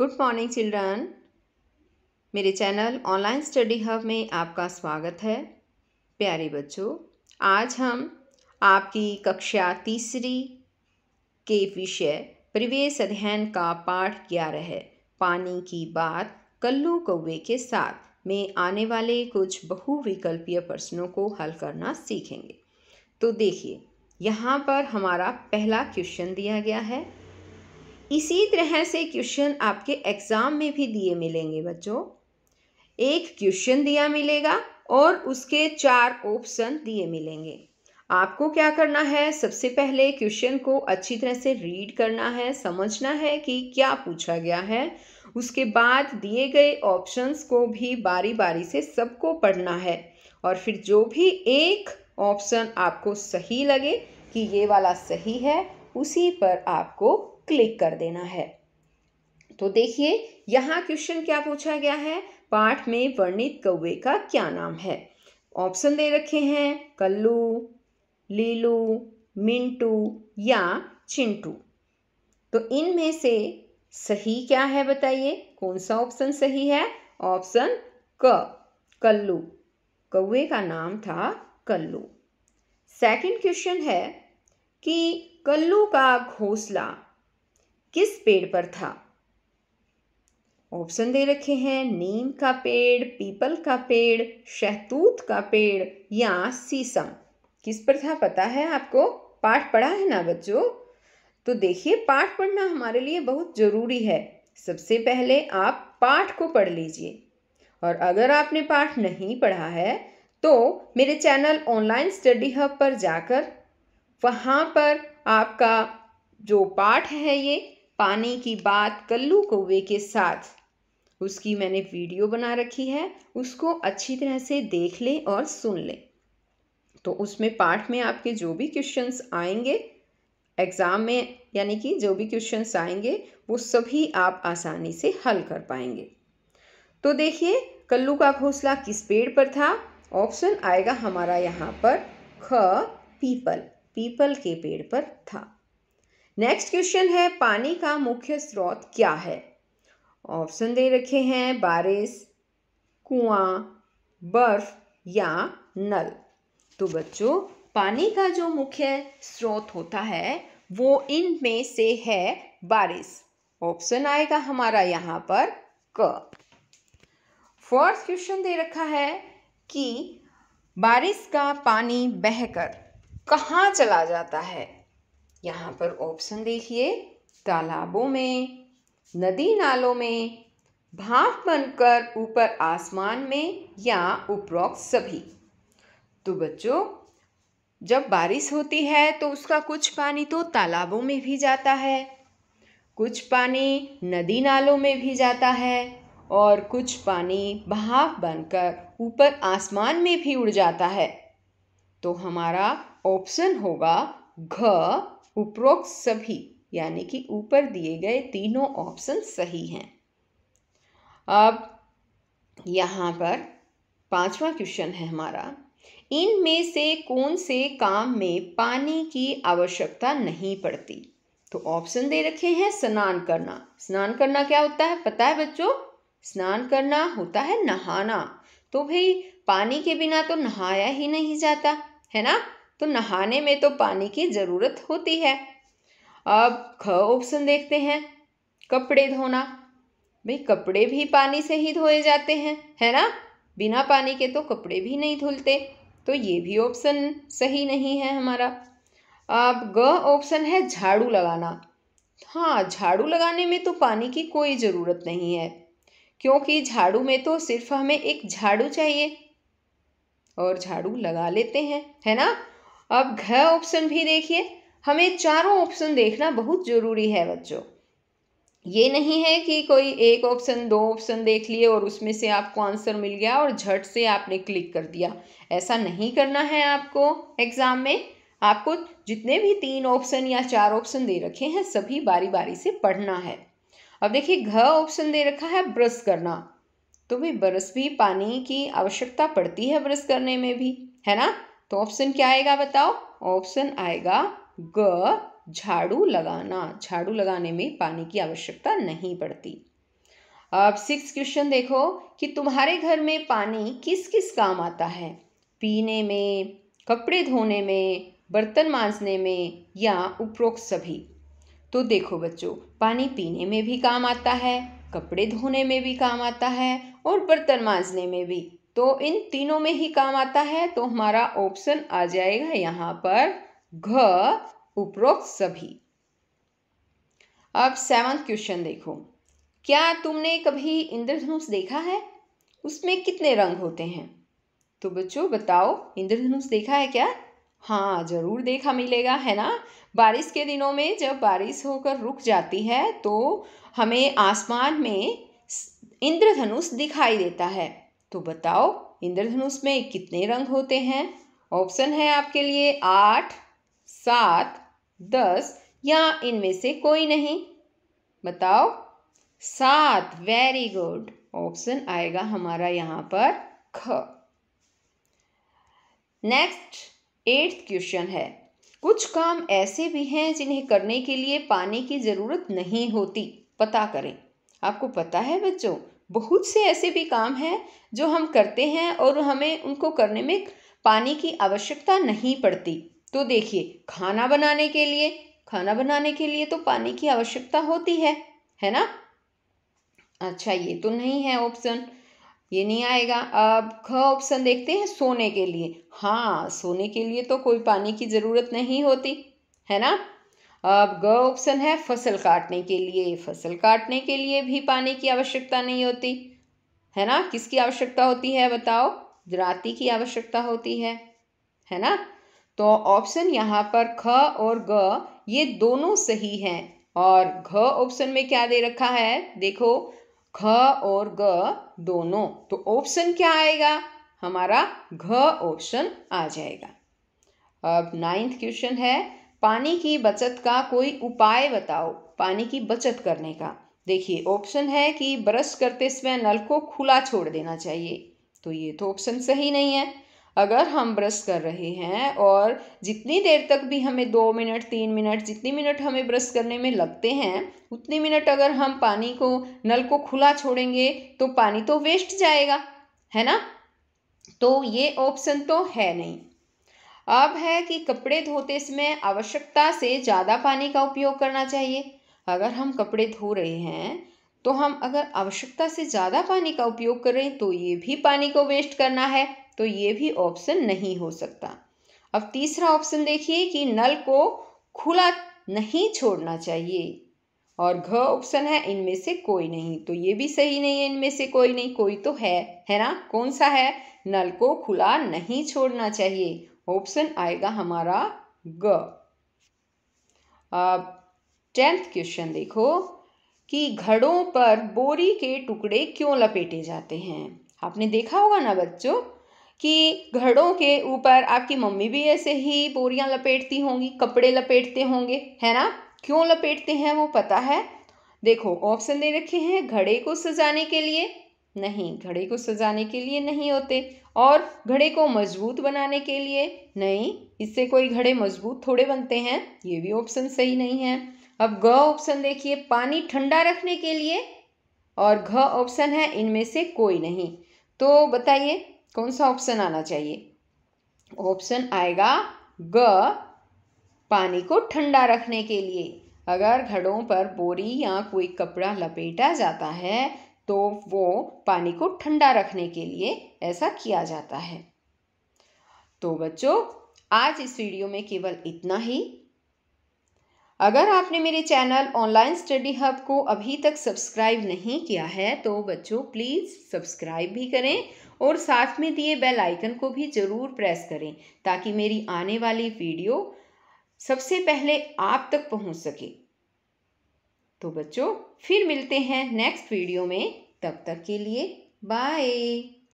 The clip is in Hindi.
गुड मॉर्निंग चिल्ड्रन मेरे चैनल ऑनलाइन स्टडी हब में आपका स्वागत है प्यारे बच्चों आज हम आपकी कक्षा तीसरी के विषय परिवेश अध्ययन का पाठ ग्यारह है पानी की बात कल्लू कौवे के साथ में आने वाले कुछ बहुविकल्पीय प्रश्नों को हल करना सीखेंगे तो देखिए यहाँ पर हमारा पहला क्वेश्चन दिया गया है इसी तरह से क्वेश्चन आपके एग्ज़ाम में भी दिए मिलेंगे बच्चों एक क्वेश्चन दिया मिलेगा और उसके चार ऑप्शन दिए मिलेंगे आपको क्या करना है सबसे पहले क्वेश्चन को अच्छी तरह से रीड करना है समझना है कि क्या पूछा गया है उसके बाद दिए गए ऑप्शंस को भी बारी बारी से सबको पढ़ना है और फिर जो भी एक ऑप्शन आपको सही लगे कि ये वाला सही है उसी पर आपको क्लिक कर देना है तो देखिए यहाँ क्वेश्चन क्या पूछा गया है पाठ में वर्णित कौवे का क्या नाम है ऑप्शन दे रखे हैं कल्लू लीलू मिंटू या चिंटू तो इनमें से सही क्या है बताइए कौन सा ऑप्शन सही है ऑप्शन क कल्लू कौवे का नाम था कल्लू सेकंड क्वेश्चन है कि कल्लू का घोंसला किस पेड़ पर था ऑप्शन दे रखे हैं नीम का पेड़ पीपल का पेड़ शहतूत का पेड़ या सीसम किस पर था पता है आपको पाठ पढ़ा है ना बच्चों तो देखिए पाठ पढ़ना हमारे लिए बहुत ज़रूरी है सबसे पहले आप पाठ को पढ़ लीजिए और अगर आपने पाठ नहीं पढ़ा है तो मेरे चैनल ऑनलाइन स्टडी हब पर जाकर वहाँ पर आपका जो पाठ है ये पाने की बात कल्लू कौवे के साथ उसकी मैंने वीडियो बना रखी है उसको अच्छी तरह से देख लें और सुन लें तो उसमें पाठ में आपके जो भी क्वेश्चंस आएंगे एग्ज़ाम में यानी कि जो भी क्वेश्चंस आएंगे वो सभी आप आसानी से हल कर पाएंगे तो देखिए कल्लू का घोंसला किस पेड़ पर था ऑप्शन आएगा हमारा यहाँ पर ख पीपल पीपल के पेड़ पर था नेक्स्ट क्वेश्चन है पानी का मुख्य स्रोत क्या है ऑप्शन दे रखे हैं बारिश कुआं बर्फ या नल तो बच्चों पानी का जो मुख्य स्रोत होता है वो इन में से है बारिश ऑप्शन आएगा हमारा यहाँ पर क फोर्थ क्वेश्चन दे रखा है कि बारिश का पानी बहकर कहाँ चला जाता है यहाँ पर ऑप्शन देखिए तालाबों में नदी नालों में भाप बनकर ऊपर आसमान में या उपरोक्त सभी तो बच्चों जब बारिश होती है तो उसका कुछ पानी तो तालाबों में भी जाता है कुछ पानी नदी नालों में भी जाता है और कुछ पानी भाप बनकर ऊपर आसमान में भी उड़ जाता है तो हमारा ऑप्शन होगा घ उपरोक्त सभी यानी कि ऊपर दिए गए तीनों ऑप्शन सही हैं अब यहाँ पर पांचवा क्वेश्चन है हमारा में से कौन से काम में पानी की आवश्यकता नहीं पड़ती तो ऑप्शन दे रखे हैं स्नान करना स्नान करना क्या होता है पता है बच्चों स्नान करना होता है नहाना तो भाई पानी के बिना तो नहाया ही नहीं जाता है ना तो नहाने में तो पानी की ज़रूरत होती है अब ख ऑप्शन देखते हैं कपड़े धोना भाई कपड़े भी पानी से ही धोए जाते हैं है ना बिना पानी के तो कपड़े भी नहीं धुलते तो ये भी ऑप्शन सही नहीं है हमारा अब ग ऑप्शन है झाड़ू लगाना हाँ झाड़ू लगाने में तो पानी की कोई ज़रूरत नहीं है क्योंकि झाड़ू में तो सिर्फ हमें एक झाड़ू चाहिए और झाड़ू लगा लेते हैं है ना अब घ ऑप्शन भी देखिए हमें चारों ऑप्शन देखना बहुत ज़रूरी है बच्चों ये नहीं है कि कोई एक ऑप्शन दो ऑप्शन देख लिए और उसमें से आपको आंसर मिल गया और झट से आपने क्लिक कर दिया ऐसा नहीं करना है आपको एग्ज़ाम में आपको जितने भी तीन ऑप्शन या चार ऑप्शन दे रखे हैं सभी बारी बारी से पढ़ना है अब देखिए घ ऑप्शन दे रखा है ब्रश करना तो भाई ब्रश भी पानी की आवश्यकता पड़ती है ब्रश करने में भी है ना तो ऑप्शन क्या आएगा बताओ ऑप्शन आएगा ग झाड़ू लगाना झाड़ू लगाने में पानी की आवश्यकता नहीं पड़ती अब सिक्स क्वेश्चन देखो कि तुम्हारे घर में पानी किस किस काम आता है पीने में कपड़े धोने में बर्तन मांजने में या उपरोक्त सभी तो देखो बच्चों पानी पीने में भी काम आता है कपड़े धोने में भी काम आता है और बर्तन मांजने में भी तो इन तीनों में ही काम आता है तो हमारा ऑप्शन आ जाएगा यहाँ पर घ उपरोक्त सभी अब सेवंथ क्वेश्चन देखो क्या तुमने कभी इंद्रधनुष देखा है उसमें कितने रंग होते हैं तो बच्चों बताओ इंद्रधनुष देखा है क्या हाँ ज़रूर देखा मिलेगा है ना बारिश के दिनों में जब बारिश होकर रुक जाती है तो हमें आसमान में इंद्रधनुष दिखाई देता है तो बताओ इंद्रधनुष में कितने रंग होते हैं ऑप्शन है आपके लिए आठ सात दस या इनमें से कोई नहीं बताओ सात वेरी गुड ऑप्शन आएगा हमारा यहाँ पर ख नेक्स्ट एट्थ क्वेश्चन है कुछ काम ऐसे भी हैं जिन्हें करने के लिए पानी की ज़रूरत नहीं होती पता करें आपको पता है बच्चों बहुत से ऐसे भी काम हैं जो हम करते हैं और हमें उनको करने में पानी की आवश्यकता नहीं पड़ती तो देखिए खाना बनाने के लिए खाना बनाने के लिए तो पानी की आवश्यकता होती है है ना अच्छा ये तो नहीं है ऑप्शन ये नहीं आएगा अब ख ऑप्शन देखते हैं सोने के लिए हाँ सोने के लिए तो कोई पानी की ज़रूरत नहीं होती है ना अब ग ऑप्शन है फसल काटने के लिए फसल काटने के लिए भी पानी की आवश्यकता नहीं होती है ना किसकी आवश्यकता होती है बताओ राती की आवश्यकता होती है है ना तो ऑप्शन यहाँ पर ख और ग ये दोनों सही हैं और घ ऑप्शन में क्या दे रखा है देखो ख और ग दोनों तो ऑप्शन क्या आएगा हमारा घ ऑप्शन आ जाएगा अब नाइन्थ क्वेश्चन है पानी की बचत का कोई उपाय बताओ पानी की बचत करने का देखिए ऑप्शन है कि ब्रश करते समय नल को खुला छोड़ देना चाहिए तो ये तो ऑप्शन सही नहीं है अगर हम ब्रश कर रहे हैं और जितनी देर तक भी हमें दो मिनट तीन मिनट जितनी मिनट हमें ब्रश करने में लगते हैं उतनी मिनट अगर हम पानी को नल को खुला छोड़ेंगे तो पानी तो वेस्ट जाएगा है ना तो ये ऑप्शन तो है नहीं अब है कि कपड़े धोते समय आवश्यकता से ज़्यादा पानी का उपयोग करना चाहिए अगर हम कपड़े धो रहे हैं तो हम अगर आवश्यकता से ज़्यादा पानी का उपयोग कर रहे हैं तो ये भी पानी को वेस्ट करना है तो ये भी ऑप्शन नहीं हो सकता अब तीसरा ऑप्शन देखिए कि नल को खुला नहीं छोड़ना चाहिए और घ ऑप्शन है इनमें से कोई नहीं तो ये भी सही नहीं है इनमें से कोई नहीं कोई तो है है ना कौन सा है नल को खुला नहीं छोड़ना चाहिए ऑप्शन आएगा हमारा ग अब टेंथ क्वेश्चन देखो कि घड़ों पर बोरी के टुकड़े क्यों लपेटे जाते हैं आपने देखा होगा ना बच्चों कि घड़ों के ऊपर आपकी मम्मी भी ऐसे ही बोरियां लपेटती होंगी कपड़े लपेटते होंगे है ना क्यों लपेटते हैं वो पता है देखो ऑप्शन दे रखे हैं घड़े को सजाने के लिए नहीं घड़े को सजाने के लिए नहीं होते और घड़े को मजबूत बनाने के लिए नहीं इससे कोई घड़े मजबूत थोड़े बनते हैं ये भी ऑप्शन सही नहीं है अब ग ऑप्शन देखिए पानी ठंडा रखने के लिए और घ ऑप्शन है इनमें से कोई नहीं तो बताइए कौन सा ऑप्शन आना चाहिए ऑप्शन आएगा ग पानी को ठंडा रखने के लिए अगर घड़ों पर बोरी या कोई कपड़ा लपेटा जाता है तो वो पानी को ठंडा रखने के लिए ऐसा किया जाता है तो बच्चों आज इस वीडियो में केवल इतना ही अगर आपने मेरे चैनल ऑनलाइन स्टडी हब को अभी तक सब्सक्राइब नहीं किया है तो बच्चों प्लीज़ सब्सक्राइब भी करें और साथ में दिए बेल आइकन को भी ज़रूर प्रेस करें ताकि मेरी आने वाली वीडियो सबसे पहले आप तक पहुंच सके तो बच्चों फिर मिलते हैं नेक्स्ट वीडियो में तब तक के लिए बाय